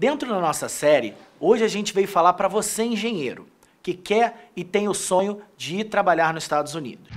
Dentro da nossa série, hoje a gente veio falar para você, engenheiro, que quer e tem o sonho de ir trabalhar nos Estados Unidos.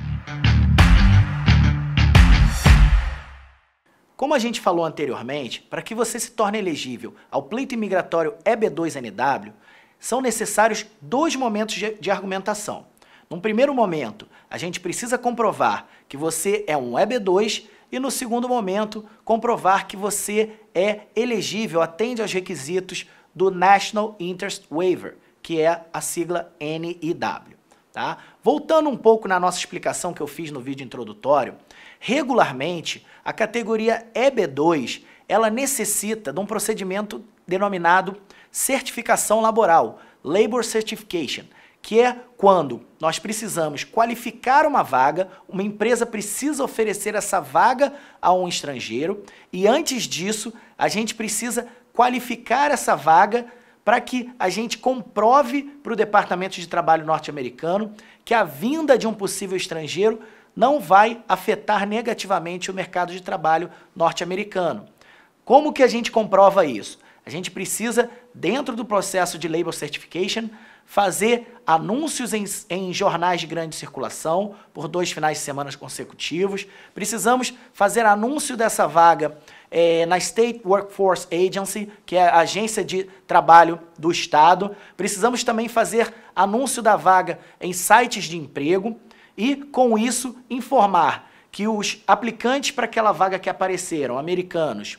Como a gente falou anteriormente, para que você se torne elegível ao pleito imigratório EB2NW, são necessários dois momentos de argumentação. Num primeiro momento, a gente precisa comprovar que você é um EB2 e, no segundo momento, comprovar que você é elegível, atende aos requisitos do National Interest Waiver, que é a sigla NIW. Tá? Voltando um pouco na nossa explicação que eu fiz no vídeo introdutório, regularmente a categoria EB2 ela necessita de um procedimento denominado certificação laboral, Labor Certification, que é quando nós precisamos qualificar uma vaga, uma empresa precisa oferecer essa vaga a um estrangeiro e antes disso, a gente precisa qualificar essa vaga para que a gente comprove para o Departamento de Trabalho norte-americano que a vinda de um possível estrangeiro não vai afetar negativamente o mercado de trabalho norte-americano. Como que a gente comprova isso? A gente precisa, dentro do processo de label certification, fazer anúncios em, em, jornais de grande circulação por dois finais de semana consecutivos. Precisamos fazer anúncio dessa vaga é, na State Workforce Agency, que é a agência de trabalho do Estado. Precisamos também fazer anúncio da vaga em sites de emprego e, com isso, informar que os aplicantes para aquela vaga que apareceram, americanos,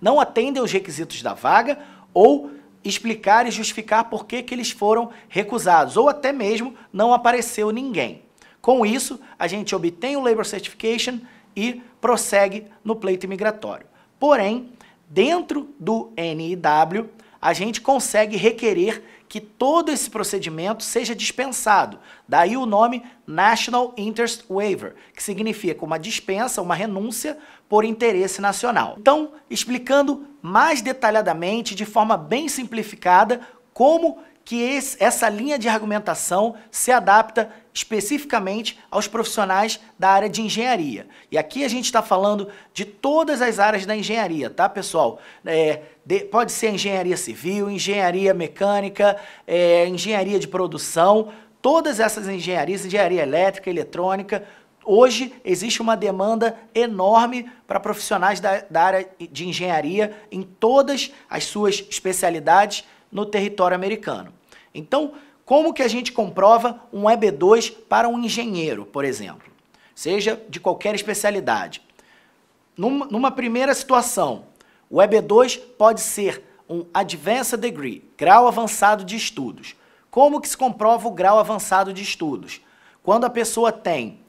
não atendem os requisitos da vaga ou explicar e justificar por que, que eles foram recusados, ou até mesmo não apareceu ninguém. Com isso, a gente obtém o Labor Certification e prossegue no pleito imigratório Porém, dentro do NIW, a gente consegue requerer que todo esse procedimento seja dispensado. Daí o nome National Interest Waiver, que significa uma dispensa, uma renúncia por interesse nacional. Então, explicando mais detalhadamente, de forma bem simplificada, como que esse, essa linha de argumentação se adapta especificamente aos profissionais da área de engenharia. E aqui a gente está falando de todas as áreas da engenharia, tá, pessoal? É, de, pode ser engenharia civil, engenharia mecânica, é, engenharia de produção, todas essas engenharias, engenharia elétrica, eletrônica, Hoje existe uma demanda enorme para profissionais da, da, área de engenharia em todas as suas especialidades no território americano. Então, como que a gente comprova um EB2 para um engenheiro, por exemplo? Seja de qualquer especialidade. Numa, numa primeira situação, o EB2 pode ser um Advanced Degree, grau avançado de estudos. Como que se comprova o grau avançado de estudos? Quando a pessoa tem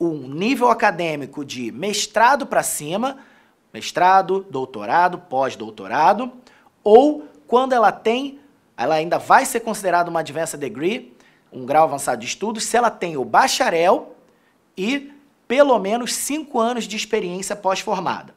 um nível acadêmico de mestrado para cima, mestrado, doutorado, pós-doutorado, ou quando ela tem ela ainda vai ser considerada uma advanced degree, um grau avançado de estudos, se ela tem o bacharel e pelo menos cinco anos de experiência pós-formada.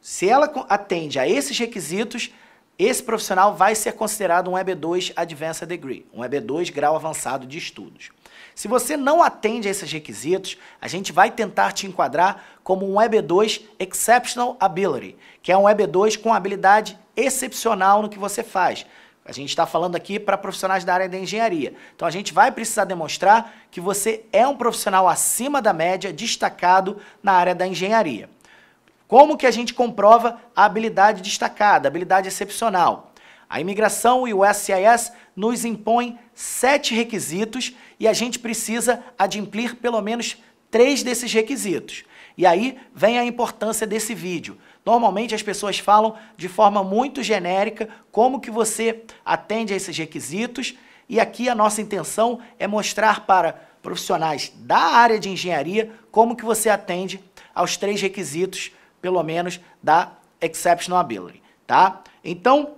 Se ela atende a esses requisitos, esse profissional vai ser considerado um EB2 Advanced Degree, um EB2 grau avançado de estudos. Se você não atende a esses requisitos, a gente vai tentar te enquadrar como um EB2 Exceptional Ability, que é um EB2 com habilidade excepcional no que você faz. A gente está falando aqui para profissionais da área da engenharia. Então a gente vai precisar demonstrar que você é um profissional acima da média, destacado na área da engenharia. Como que a gente comprova a habilidade destacada, a habilidade excepcional? A imigração e o SIS nos impõem sete requisitos e a gente precisa adimplir pelo menos três desses requisitos. E aí vem a importância desse vídeo. Normalmente as pessoas falam de forma muito genérica como que você atende a esses requisitos e aqui a nossa intenção é mostrar para profissionais da área de engenharia como que você atende aos três requisitos, pelo menos, da Exceptional Ability, tá? Então,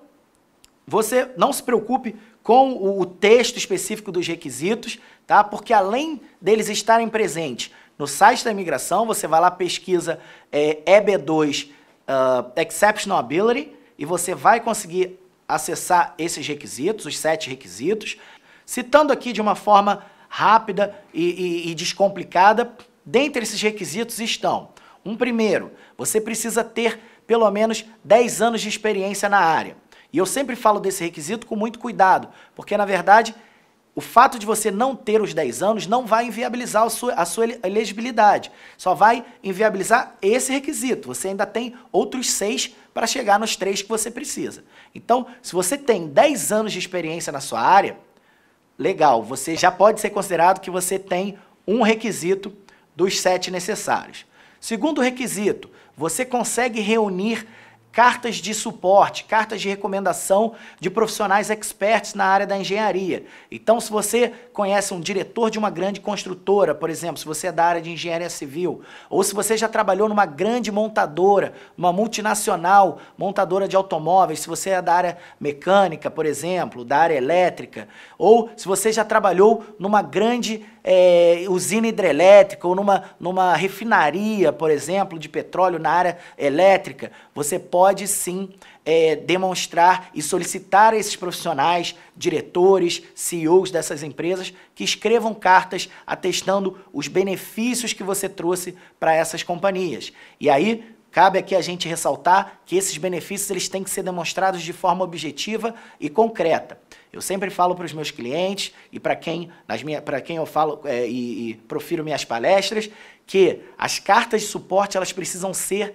você não se preocupe com o texto específico dos requisitos, tá? Porque além deles estarem presentes no site da imigração, você vai lá, pesquisa é, EB2 uh, exceptional ability e você vai conseguir acessar esses requisitos, os sete requisitos, citando aqui de uma forma rápida e, e, e descomplicada. Dentre esses requisitos estão, um primeiro, você precisa ter pelo menos 10 anos de experiência na área. E eu sempre falo desse requisito com muito cuidado, porque na verdade o fato de você não ter os 10 anos não vai inviabilizar a sua, a sua elegibilidade. Só vai inviabilizar esse requisito. Você ainda tem outros seis para chegar nos três que você precisa. Então, se você tem 10 anos de experiência na sua área, legal, você já pode ser considerado que você tem um requisito dos sete necessários. Segundo requisito, você consegue reunir cartas de suporte, cartas de recomendação de profissionais experts na área da engenharia. Então, se você conhece um diretor de uma grande construtora, por exemplo, se você é da área de engenharia civil, ou se você já trabalhou numa grande montadora, uma multinacional montadora de automóveis, se você é da área mecânica, por exemplo, da área elétrica, ou se você já trabalhou numa grande é, usina hidrelétrica ou numa, numa refinaria, por exemplo, de petróleo na área elétrica, você pode pode sim é, demonstrar e solicitar a esses profissionais, diretores, CEOs dessas empresas, que escrevam cartas atestando os benefícios que você trouxe para essas companhias. E aí, Cabe aqui a gente ressaltar que esses benefícios eles têm que ser demonstrados de forma objetiva e concreta. Eu sempre falo para os meus clientes e para quem, nas quem eu falo é, e, e profiro minhas palestras que as cartas de suporte elas precisam ser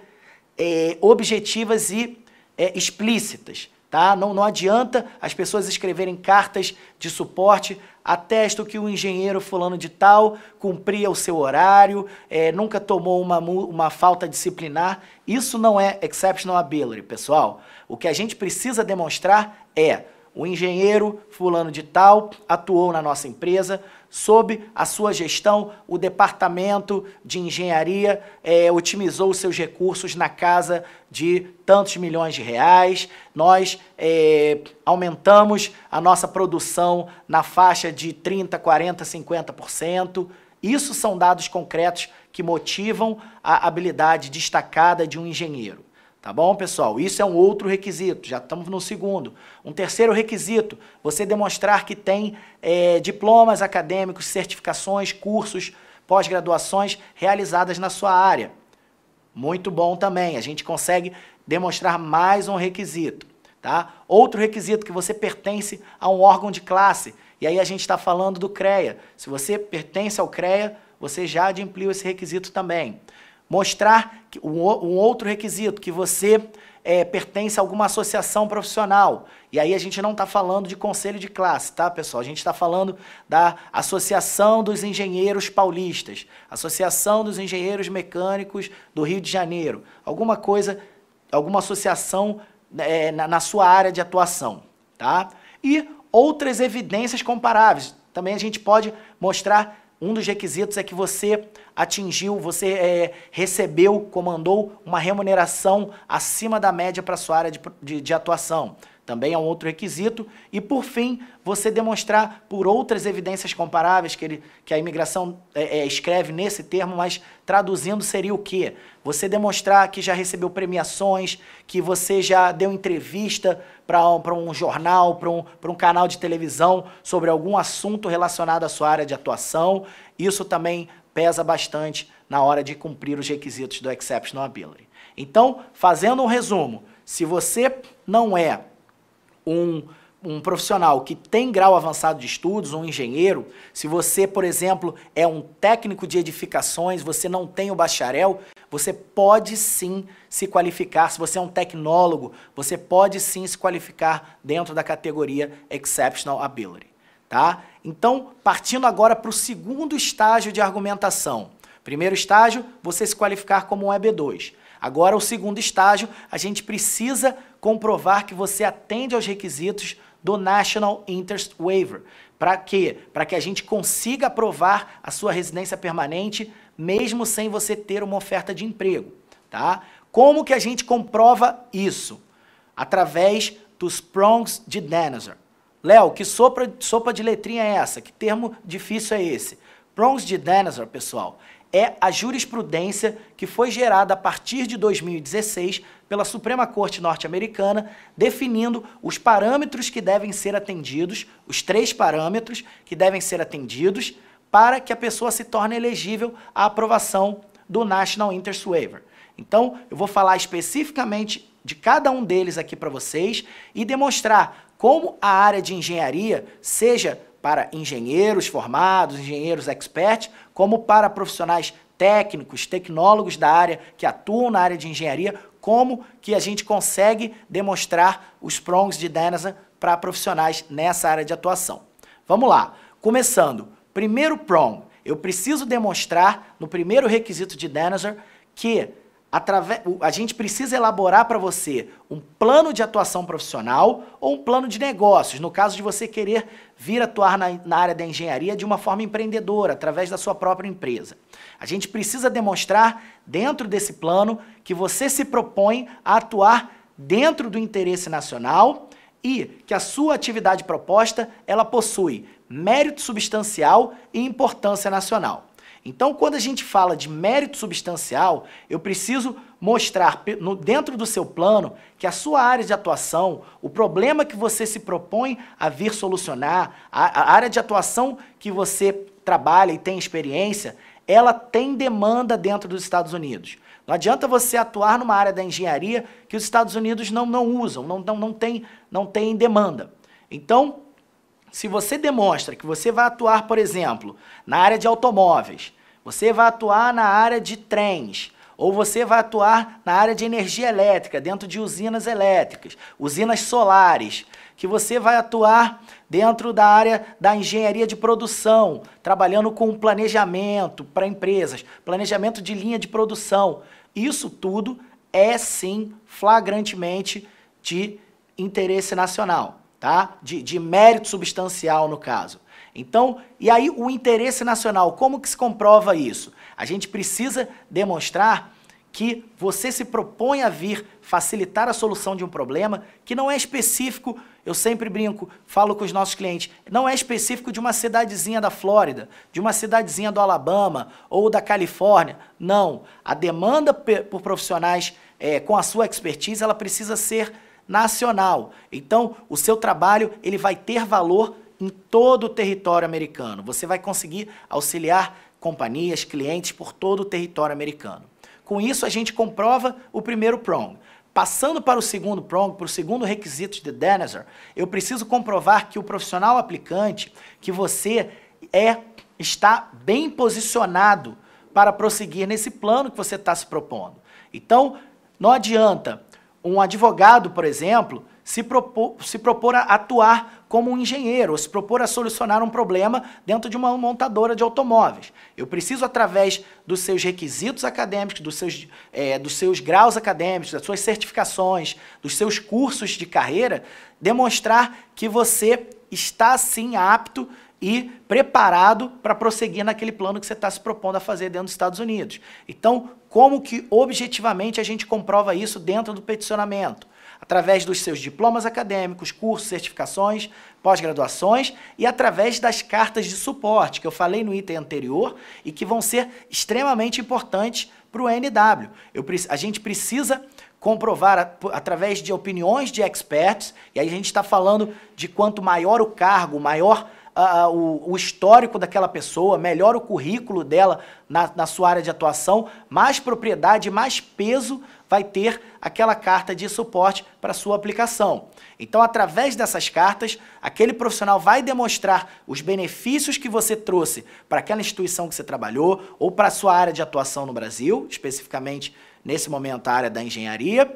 é, objetivas e é, explícitas. Tá? Não, não adianta as pessoas escreverem cartas de suporte, atesto que o engenheiro fulano de tal cumpria o seu horário, é, nunca tomou uma, uma falta disciplinar. Isso não é exceptional ability, pessoal. O que a gente precisa demonstrar é o engenheiro fulano de tal atuou na nossa empresa, sob a sua gestão, o departamento de engenharia é, otimizou os seus recursos na casa de tantos milhões de reais, nós é, aumentamos a nossa produção na faixa de 30%, 40%, 50%. Isso são dados concretos que motivam a habilidade destacada de um engenheiro. Tá bom, pessoal? Isso é um outro requisito, já estamos no segundo. Um terceiro requisito, você demonstrar que tem é, diplomas acadêmicos, certificações, cursos, pós-graduações realizadas na sua área. Muito bom também, a gente consegue demonstrar mais um requisito. Tá? Outro requisito, que você pertence a um órgão de classe. E aí a gente está falando do CREA. Se você pertence ao CREA, você já adimpliu esse requisito também. Mostrar um, um outro requisito, que você é, pertence a alguma associação profissional. E aí a gente não está falando de conselho de classe, tá, pessoal? A gente está falando da Associação dos Engenheiros Paulistas, Associação dos Engenheiros Mecânicos do Rio de Janeiro. Alguma coisa, alguma associação né, é, na, na sua área de atuação, tá? E outras evidências comparáveis. Também a gente pode mostrar um dos requisitos é que você atingiu, você é, recebeu, comandou uma remuneração acima da média para sua área de, de, de atuação também é um outro requisito. E, por fim, você demonstrar por outras evidências comparáveis que, ele, que a imigração é, é, escreve nesse termo, mas traduzindo seria o quê? Você demonstrar que já recebeu premiações, que você já deu entrevista para um, um jornal, para um, um canal de televisão sobre algum assunto relacionado à sua área de atuação. Isso também pesa bastante na hora de cumprir os requisitos do Exceptional Ability. Então, fazendo um resumo, se você não é um, um profissional que tem grau avançado de estudos, um engenheiro, se você, por exemplo, é um técnico de edificações, você não tem o bacharel, você pode sim se qualificar. Se você é um tecnólogo, você pode sim se qualificar dentro da categoria Exceptional Ability. Tá? Então, partindo agora para o segundo estágio de argumentação. Primeiro estágio, você se qualificar como um EB2. Agora, o segundo estágio, a gente precisa comprovar que você atende aos requisitos do National Interest Waiver. Para quê? Para que a gente consiga aprovar a sua residência permanente, mesmo sem você ter uma oferta de emprego, tá? Como que a gente comprova isso? Através dos prongs de Danaser. Léo, que sopa, sopa de letrinha é essa? Que termo difícil é esse? Prongs de Danaser, pessoal, é a jurisprudência que foi gerada a partir de 2016 pela Suprema Corte norte-americana, definindo os parâmetros que devem ser atendidos, os três parâmetros que devem ser atendidos para que a pessoa se torne elegível à aprovação do National Interest Waiver. Então, eu vou falar especificamente de cada um deles aqui para vocês e demonstrar como a área de engenharia, seja para engenheiros formados, engenheiros experts, como para profissionais técnicos, tecnólogos da área que atuam na área de engenharia, como que a gente consegue demonstrar os prongs de Denizen para profissionais nessa área de atuação. Vamos lá, começando. Primeiro prong, eu preciso demonstrar no primeiro requisito de Denizen que Através, a gente precisa elaborar para você um plano de atuação profissional ou um plano de negócios, no caso de você querer vir atuar na, na área da engenharia de uma forma empreendedora, através da sua própria empresa. A gente precisa demonstrar, dentro desse plano, que você se propõe a atuar dentro do interesse nacional e que a sua atividade proposta ela possui mérito substancial e importância nacional. Então, quando a gente fala de mérito substancial, eu preciso mostrar dentro do seu plano que a sua área de atuação, o problema que você se propõe a vir solucionar, a, área de atuação que você trabalha e tem experiência, ela tem demanda dentro dos Estados Unidos. Não adianta você atuar numa área da engenharia que os Estados Unidos não, não usam, não, não, não, tem, não tem demanda. Então, se você demonstra que você vai atuar, por exemplo, na área de automóveis, você vai atuar na área de trens, ou você vai atuar na área de energia elétrica, dentro de usinas elétricas, usinas solares, que você vai atuar dentro da área da engenharia de produção, trabalhando com planejamento para empresas, planejamento de linha de produção. Isso tudo é sim flagrantemente de interesse nacional tá? de, de mérito substancial no caso. Então, e aí o interesse nacional, como que se comprova isso? A gente precisa demonstrar que você se propõe a vir facilitar a solução de um problema que não é específico, eu sempre brinco, falo com os nossos clientes, não é específico de uma cidadezinha da Flórida, de uma cidadezinha do Alabama ou da Califórnia. Não. A demanda por profissionais é, com a sua expertise, ela precisa ser nacional. Então, o seu trabalho ele vai ter valor em todo o território americano. Você vai conseguir auxiliar companhias, clientes por todo o território americano. Com isso, a gente comprova o primeiro prong. Passando para o segundo prong, para o segundo requisito de Denizer, eu preciso comprovar que o profissional aplicante, que você é, está bem posicionado para prosseguir nesse plano que você está se propondo. Então, não adianta um advogado, por exemplo, se propor, se propor a atuar como um engenheiro, ou se propor a solucionar um problema dentro de uma montadora de automóveis. Eu preciso, através dos seus requisitos acadêmicos, dos seus, é, dos seus graus acadêmicos, das suas certificações, dos seus cursos de carreira, demonstrar que você está sim apto e preparado para prosseguir naquele plano que você está se propondo a fazer dentro dos Estados Unidos. Então, como que objetivamente a gente comprova isso dentro do peticionamento? Através dos seus diplomas acadêmicos, cursos, certificações, pós-graduações e através das cartas de suporte que eu falei no item anterior e que vão ser extremamente importantes para o NW. Eu, a gente precisa comprovar através de opiniões de experts, e aí a gente está falando de quanto maior o cargo, maior uh, o, o, histórico daquela pessoa, melhora o currículo dela na, na sua área de atuação, mais propriedade, mais peso vai ter aquela carta de suporte para sua aplicação. Então, através dessas cartas, aquele profissional vai demonstrar os benefícios que você trouxe para aquela instituição que você trabalhou ou para a sua área de atuação no Brasil, especificamente nesse momento a área da engenharia,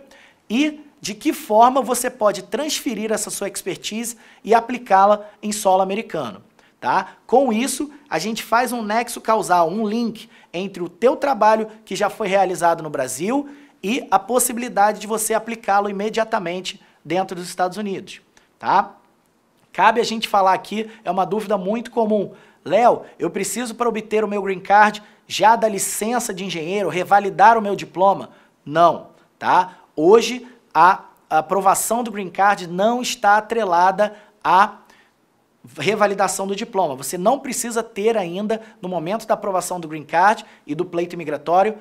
e de que forma você pode transferir essa sua expertise e aplicá-la em solo americano. Tá? Com isso, a gente faz um nexo causal, um link entre o teu trabalho que já foi realizado no Brasil e a possibilidade de você aplicá-lo imediatamente dentro dos Estados Unidos. Tá? Cabe a gente falar aqui, é uma dúvida muito comum. Léo, eu preciso para obter o meu green card já da licença de engenheiro, revalidar o meu diploma? Não, tá? Hoje a aprovação do green card não está atrelada à revalidação do diploma. Você não precisa ter ainda, no momento da aprovação do green card e do pleito imigratório,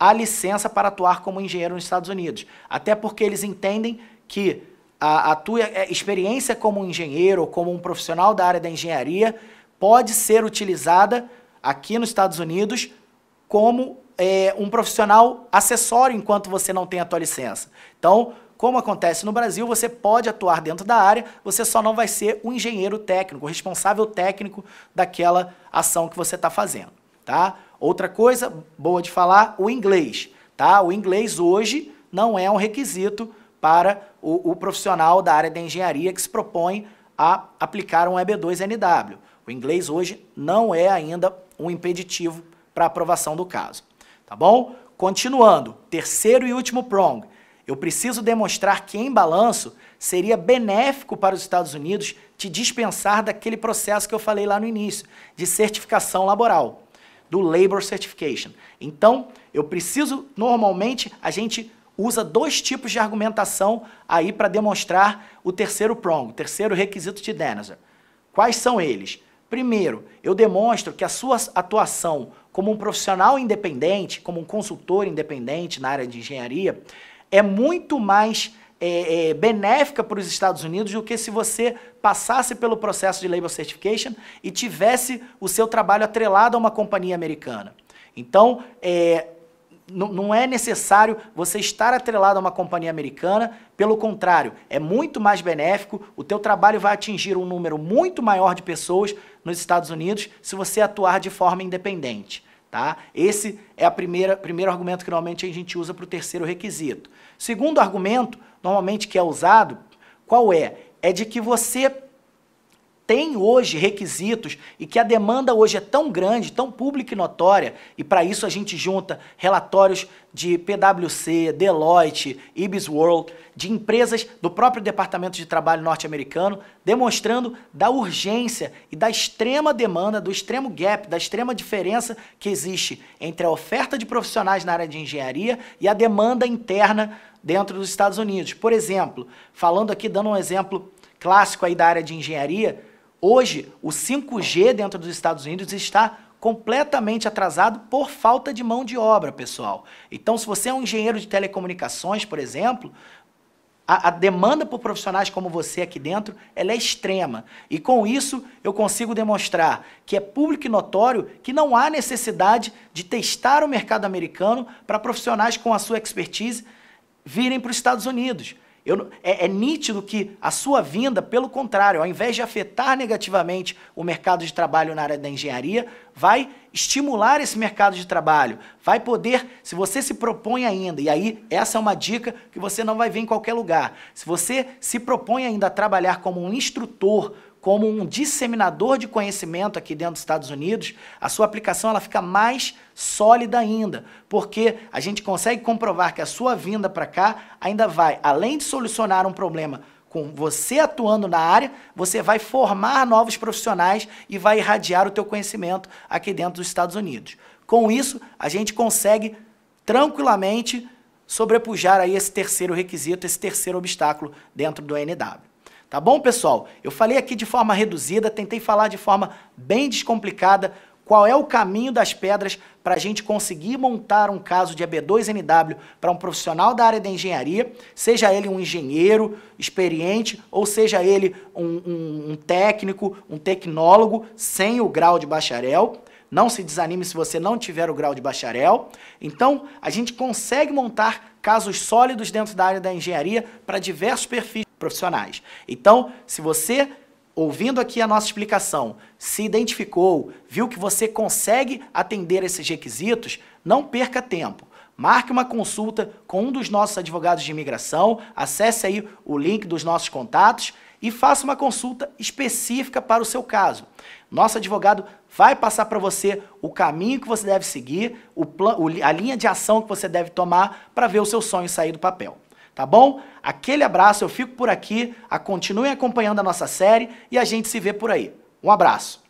a licença para atuar como engenheiro nos Estados Unidos. Até porque eles entendem que a, a tua é, experiência como engenheiro ou como um profissional da área da engenharia pode ser utilizada aqui nos Estados Unidos como é, um profissional acessório enquanto você não tem a tua licença. Então, como acontece no Brasil, você pode atuar dentro da área, você só não vai ser o engenheiro técnico, o responsável técnico daquela ação que você está fazendo, tá? Outra coisa boa de falar, o inglês, tá? O inglês hoje não é um requisito para o, o profissional da área da engenharia que se propõe a aplicar um EB2NW. O inglês hoje não é ainda um impeditivo para aprovação do caso tá bom? Continuando, terceiro e último prong. Eu preciso demonstrar que, em balanço, seria benéfico para os Estados Unidos te dispensar daquele processo que eu falei lá no início, de certificação laboral, do Labor Certification. Então, eu preciso, normalmente, a gente usa dois tipos de argumentação aí para demonstrar o terceiro prong, o terceiro requisito de Denizer. Quais são eles? Primeiro, eu demonstro que a sua atuação como um profissional independente, como um consultor independente na área de engenharia, é muito mais é, é, benéfica para os Estados Unidos do que se você passasse pelo processo de Label Certification e tivesse o seu trabalho atrelado a uma companhia americana. Então, é, não, é necessário você estar atrelado a uma companhia americana, pelo contrário, é muito mais benéfico, o teu trabalho vai atingir um número muito maior de pessoas nos Estados Unidos se você atuar de forma independente. Tá? Esse é o primeiro argumento que normalmente a gente usa para o terceiro requisito. Segundo argumento, normalmente que é usado, qual é? É de que você tem hoje requisitos e que a demanda hoje é tão grande, tão pública e notória, e para isso a gente junta relatórios de PwC, Deloitte, Ibis World, de empresas do próprio Departamento de Trabalho norte-americano, demonstrando da urgência e da extrema demanda, do extremo gap, da extrema diferença que existe entre a oferta de profissionais na área de engenharia e a demanda interna dentro dos Estados Unidos. Por exemplo, falando aqui, dando um exemplo clássico aí da área de engenharia, Hoje, o 5G dentro dos Estados Unidos está completamente atrasado por falta de mão de obra, pessoal. Então, se você é um engenheiro de telecomunicações, por exemplo, a, a, demanda por profissionais como você aqui dentro, ela é extrema. E com isso, eu consigo demonstrar que é público e notório que não há necessidade de testar o mercado americano para profissionais com a sua expertise virem para os Estados Unidos. Eu, é, é, nítido que a sua vinda, pelo contrário, ao invés de afetar negativamente o mercado de trabalho na área da engenharia, vai estimular esse mercado de trabalho. Vai poder, se você se propõe ainda, e aí essa é uma dica que você não vai ver em qualquer lugar. Se você se propõe ainda a trabalhar como um instrutor, como um disseminador de conhecimento aqui dentro dos Estados Unidos, a sua aplicação ela fica mais sólida ainda, porque a gente consegue comprovar que a sua vinda para cá ainda vai, além de solucionar um problema com você atuando na área, você vai formar novos profissionais e vai irradiar o teu conhecimento aqui dentro dos Estados Unidos. Com isso, a gente consegue tranquilamente sobrepujar aí esse terceiro requisito, esse terceiro obstáculo dentro do NW. Tá bom, pessoal? Eu falei aqui de forma reduzida, tentei falar de forma bem descomplicada qual é o caminho das pedras para a gente conseguir montar um caso de ab 2 nw para um profissional da área da engenharia, seja ele um engenheiro experiente ou seja ele um, um, um, técnico, um tecnólogo sem o grau de bacharel. Não se desanime se você não tiver o grau de bacharel. Então, a gente consegue montar casos sólidos dentro da área da engenharia para diversos perfis profissionais. Então, se você ouvindo aqui a nossa explicação, se identificou, viu que você consegue atender esses requisitos, não perca tempo. Marque uma consulta com um dos nossos advogados de imigração, acesse aí o link dos nossos contatos e faça uma consulta específica para o seu caso. Nosso advogado vai passar para você o caminho que você deve seguir, o a linha de ação que você deve tomar para ver o seu sonho sair do papel tá bom? Aquele abraço, eu fico por aqui, a, continuem acompanhando a nossa série e a gente se vê por aí. Um abraço.